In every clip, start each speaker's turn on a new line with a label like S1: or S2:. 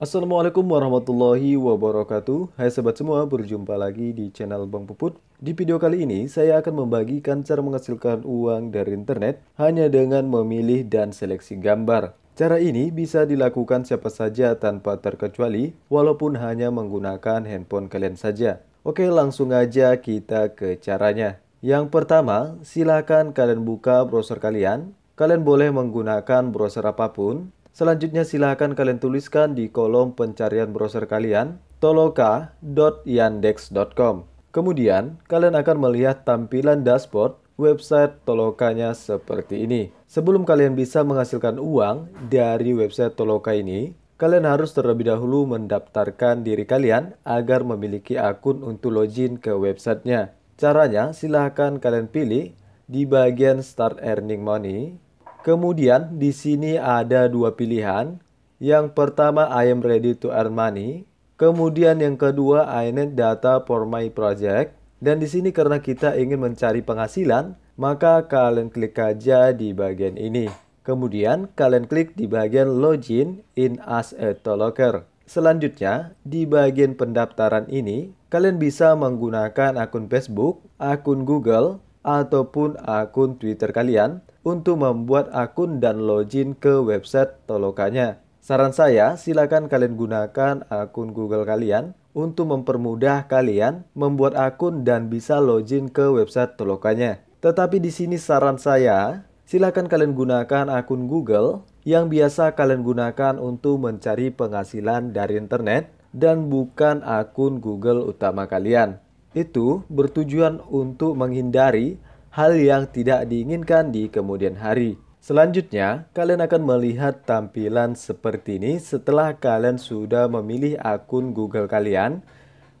S1: Assalamualaikum warahmatullahi wabarakatuh Hai sobat semua, berjumpa lagi di channel Bang Puput Di video kali ini, saya akan membagikan cara menghasilkan uang dari internet Hanya dengan memilih dan seleksi gambar Cara ini bisa dilakukan siapa saja tanpa terkecuali Walaupun hanya menggunakan handphone kalian saja Oke langsung aja kita ke caranya Yang pertama, silakan kalian buka browser kalian Kalian boleh menggunakan browser apapun Selanjutnya silahkan kalian tuliskan di kolom pencarian browser kalian toloka.yandex.com. Kemudian, kalian akan melihat tampilan dashboard website Tolokanya seperti ini. Sebelum kalian bisa menghasilkan uang dari website Toloka ini, kalian harus terlebih dahulu mendaftarkan diri kalian agar memiliki akun untuk login ke websitenya. Caranya silahkan kalian pilih di bagian Start Earning Money, Kemudian di sini ada dua pilihan. Yang pertama I am ready to earn money. Kemudian yang kedua I need data for my project. Dan di sini karena kita ingin mencari penghasilan, maka kalian klik aja di bagian ini. Kemudian kalian klik di bagian login in as a Toloker. Selanjutnya, di bagian pendaftaran ini, kalian bisa menggunakan akun Facebook, akun Google, ataupun akun Twitter kalian untuk membuat akun dan login ke website tolokannya. Saran saya, silakan kalian gunakan akun Google kalian untuk mempermudah kalian membuat akun dan bisa login ke website tolokannya. Tetapi di sini saran saya, silakan kalian gunakan akun Google yang biasa kalian gunakan untuk mencari penghasilan dari internet dan bukan akun Google utama kalian. Itu bertujuan untuk menghindari hal yang tidak diinginkan di kemudian hari. Selanjutnya, kalian akan melihat tampilan seperti ini setelah kalian sudah memilih akun Google kalian.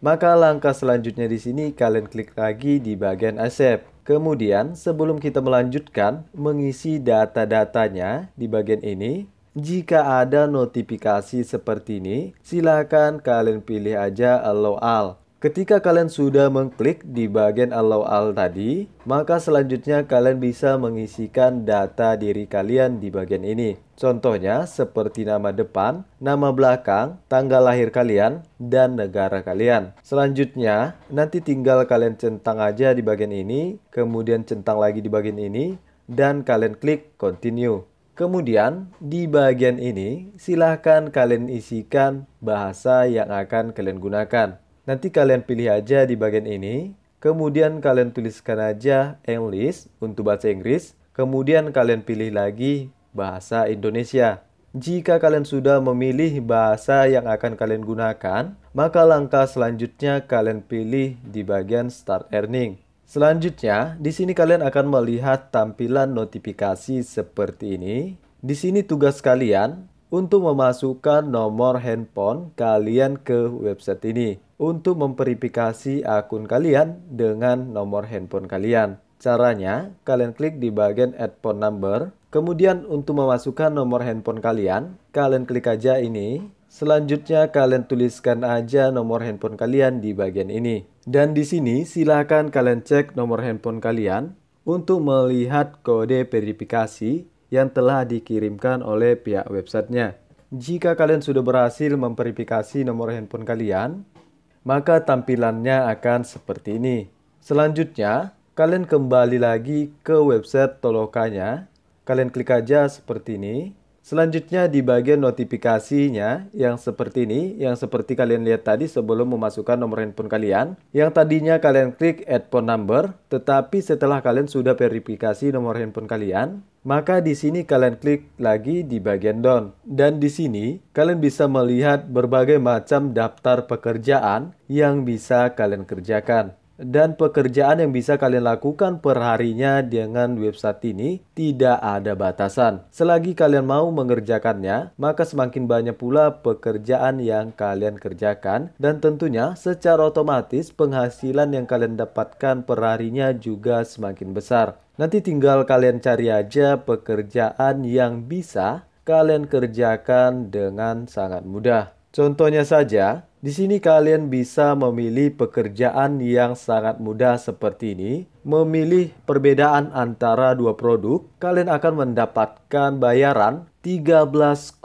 S1: Maka langkah selanjutnya di sini kalian klik lagi di bagian accept. Kemudian, sebelum kita melanjutkan, mengisi data-datanya di bagian ini. Jika ada notifikasi seperti ini, silakan kalian pilih aja allow all. Ketika kalian sudah mengklik di bagian allow all tadi, maka selanjutnya kalian bisa mengisikan data diri kalian di bagian ini. Contohnya seperti nama depan, nama belakang, tanggal lahir kalian, dan negara kalian. Selanjutnya, nanti tinggal kalian centang aja di bagian ini, kemudian centang lagi di bagian ini, dan kalian klik continue. Kemudian, di bagian ini, silahkan kalian isikan bahasa yang akan kalian gunakan. Nanti kalian pilih aja di bagian ini, kemudian kalian tuliskan aja English untuk bahasa Inggris, kemudian kalian pilih lagi bahasa Indonesia. Jika kalian sudah memilih bahasa yang akan kalian gunakan, maka langkah selanjutnya kalian pilih di bagian Start Earning. Selanjutnya, di sini kalian akan melihat tampilan notifikasi seperti ini. Di sini tugas kalian untuk memasukkan nomor handphone kalian ke website ini untuk memverifikasi akun kalian dengan nomor handphone kalian. Caranya, kalian klik di bagian add phone number. Kemudian untuk memasukkan nomor handphone kalian, kalian klik aja ini. Selanjutnya kalian tuliskan aja nomor handphone kalian di bagian ini. Dan di sini silahkan kalian cek nomor handphone kalian untuk melihat kode verifikasi yang telah dikirimkan oleh pihak websitenya. Jika kalian sudah berhasil memverifikasi nomor handphone kalian, maka tampilannya akan seperti ini. Selanjutnya, kalian kembali lagi ke website Tolokanya. Kalian klik aja seperti ini. Selanjutnya di bagian notifikasinya yang seperti ini, yang seperti kalian lihat tadi sebelum memasukkan nomor handphone kalian. Yang tadinya kalian klik add phone number, tetapi setelah kalian sudah verifikasi nomor handphone kalian, maka di sini kalian klik lagi di bagian down. Dan di sini kalian bisa melihat berbagai macam daftar pekerjaan yang bisa kalian kerjakan dan pekerjaan yang bisa kalian lakukan perharinya dengan website ini tidak ada batasan. Selagi kalian mau mengerjakannya, maka semakin banyak pula pekerjaan yang kalian kerjakan dan tentunya secara otomatis penghasilan yang kalian dapatkan perharinya juga semakin besar. Nanti tinggal kalian cari aja pekerjaan yang bisa kalian kerjakan dengan sangat mudah. Contohnya saja, di sini kalian bisa memilih pekerjaan yang sangat mudah seperti ini. Memilih perbedaan antara dua produk, kalian akan mendapatkan bayaran 13,14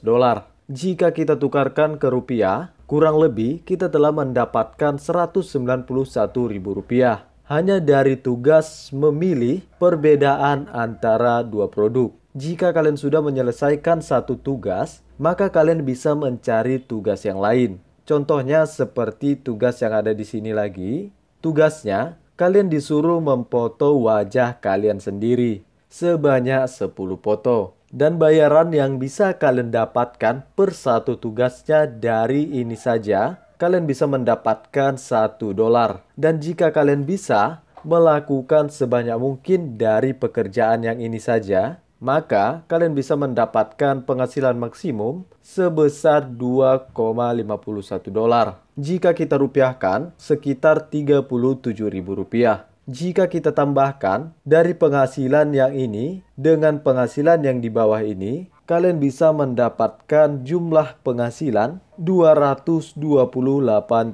S1: dolar. Jika kita tukarkan ke rupiah, kurang lebih kita telah mendapatkan 191.000 rupiah. Hanya dari tugas memilih perbedaan antara dua produk. Jika kalian sudah menyelesaikan satu tugas, maka kalian bisa mencari tugas yang lain. Contohnya seperti tugas yang ada di sini lagi. Tugasnya, kalian disuruh memfoto wajah kalian sendiri sebanyak 10 foto. Dan bayaran yang bisa kalian dapatkan per satu tugasnya dari ini saja, kalian bisa mendapatkan satu dolar. Dan jika kalian bisa, melakukan sebanyak mungkin dari pekerjaan yang ini saja, maka kalian bisa mendapatkan penghasilan maksimum sebesar 2,51 dolar. Jika kita rupiahkan, sekitar 37.000 rupiah. Jika kita tambahkan dari penghasilan yang ini dengan penghasilan yang di bawah ini, kalian bisa mendapatkan jumlah penghasilan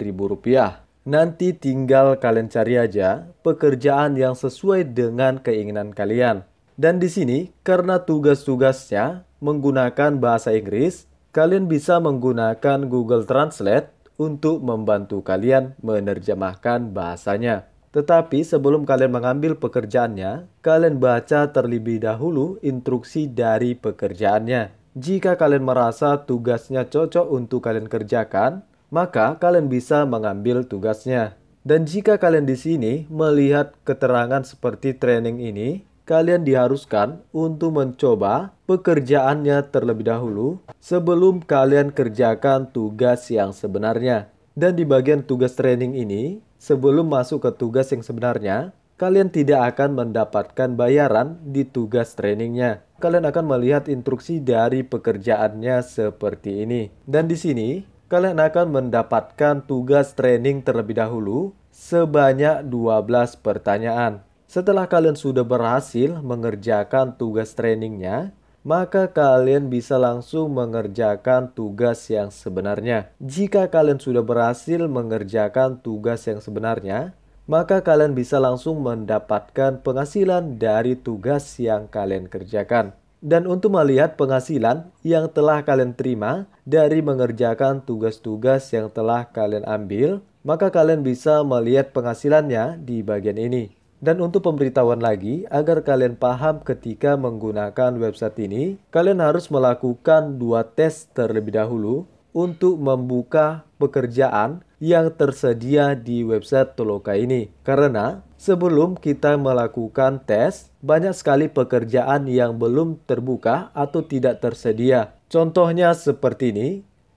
S1: ribu rupiah. Nanti tinggal kalian cari aja pekerjaan yang sesuai dengan keinginan kalian. Dan di sini, karena tugas-tugasnya menggunakan bahasa Inggris, kalian bisa menggunakan Google Translate untuk membantu kalian menerjemahkan bahasanya. Tetapi sebelum kalian mengambil pekerjaannya, kalian baca terlebih dahulu instruksi dari pekerjaannya. Jika kalian merasa tugasnya cocok untuk kalian kerjakan, maka kalian bisa mengambil tugasnya. Dan jika kalian di sini melihat keterangan seperti training ini, kalian diharuskan untuk mencoba pekerjaannya terlebih dahulu sebelum kalian kerjakan tugas yang sebenarnya. Dan di bagian tugas training ini, sebelum masuk ke tugas yang sebenarnya, kalian tidak akan mendapatkan bayaran di tugas trainingnya. Kalian akan melihat instruksi dari pekerjaannya seperti ini. Dan di sini, kalian akan mendapatkan tugas training terlebih dahulu sebanyak 12 pertanyaan. Setelah kalian sudah berhasil mengerjakan tugas trainingnya, maka kalian bisa langsung mengerjakan tugas yang sebenarnya. Jika kalian sudah berhasil mengerjakan tugas yang sebenarnya, maka kalian bisa langsung mendapatkan penghasilan dari tugas yang kalian kerjakan. Dan untuk melihat penghasilan yang telah kalian terima dari mengerjakan tugas-tugas yang telah kalian ambil, maka kalian bisa melihat penghasilannya di bagian ini. Dan untuk pemberitahuan lagi, agar kalian paham ketika menggunakan website ini, kalian harus melakukan dua tes terlebih dahulu untuk membuka pekerjaan yang tersedia di website Toloka ini. Karena sebelum kita melakukan tes, banyak sekali pekerjaan yang belum terbuka atau tidak tersedia. Contohnya seperti ini,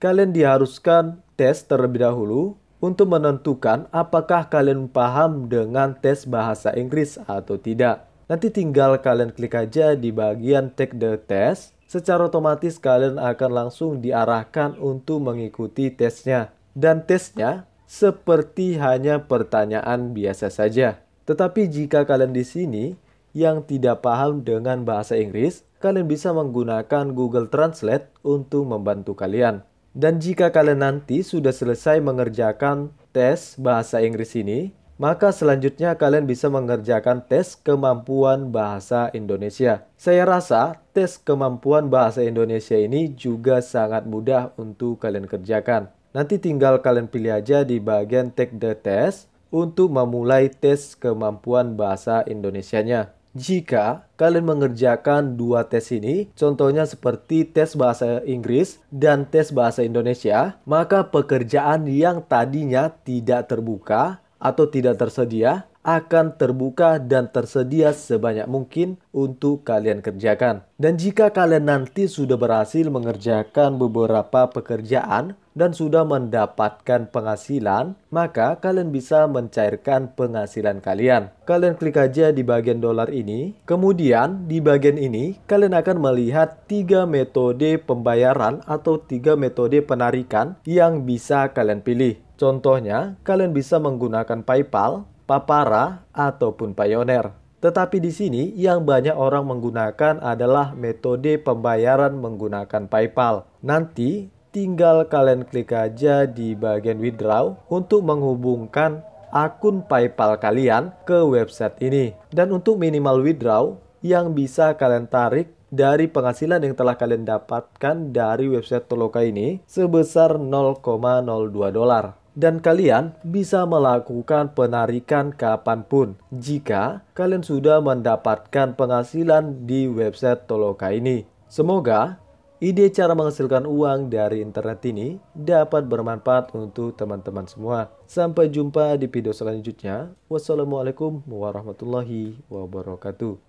S1: kalian diharuskan tes terlebih dahulu untuk menentukan apakah kalian paham dengan tes bahasa Inggris atau tidak. Nanti tinggal kalian klik aja di bagian take the test. Secara otomatis kalian akan langsung diarahkan untuk mengikuti tesnya. Dan tesnya seperti hanya pertanyaan biasa saja. Tetapi jika kalian di sini yang tidak paham dengan bahasa Inggris, kalian bisa menggunakan Google Translate untuk membantu kalian. Dan jika kalian nanti sudah selesai mengerjakan tes bahasa Inggris ini, maka selanjutnya kalian bisa mengerjakan tes kemampuan bahasa Indonesia. Saya rasa tes kemampuan bahasa Indonesia ini juga sangat mudah untuk kalian kerjakan. Nanti tinggal kalian pilih aja di bagian take the test untuk memulai tes kemampuan bahasa Indonesianya. Jika kalian mengerjakan dua tes ini, contohnya seperti tes bahasa Inggris dan tes bahasa Indonesia, maka pekerjaan yang tadinya tidak terbuka atau tidak tersedia akan terbuka dan tersedia sebanyak mungkin untuk kalian kerjakan. Dan jika kalian nanti sudah berhasil mengerjakan beberapa pekerjaan dan sudah mendapatkan penghasilan, maka kalian bisa mencairkan penghasilan kalian. Kalian klik aja di bagian dolar ini. Kemudian di bagian ini kalian akan melihat tiga metode pembayaran atau tiga metode penarikan yang bisa kalian pilih. Contohnya, kalian bisa menggunakan PayPal, papara, ataupun pioneer. Tetapi di sini yang banyak orang menggunakan adalah metode pembayaran menggunakan PayPal. Nanti tinggal kalian klik aja di bagian withdraw untuk menghubungkan akun PayPal kalian ke website ini. Dan untuk minimal withdraw yang bisa kalian tarik dari penghasilan yang telah kalian dapatkan dari website Toloka ini sebesar 0,02 dolar dan kalian bisa melakukan penarikan kapanpun jika kalian sudah mendapatkan penghasilan di website Toloka ini. Semoga ide cara menghasilkan uang dari internet ini dapat bermanfaat untuk teman-teman semua. Sampai jumpa di video selanjutnya. Wassalamualaikum warahmatullahi wabarakatuh.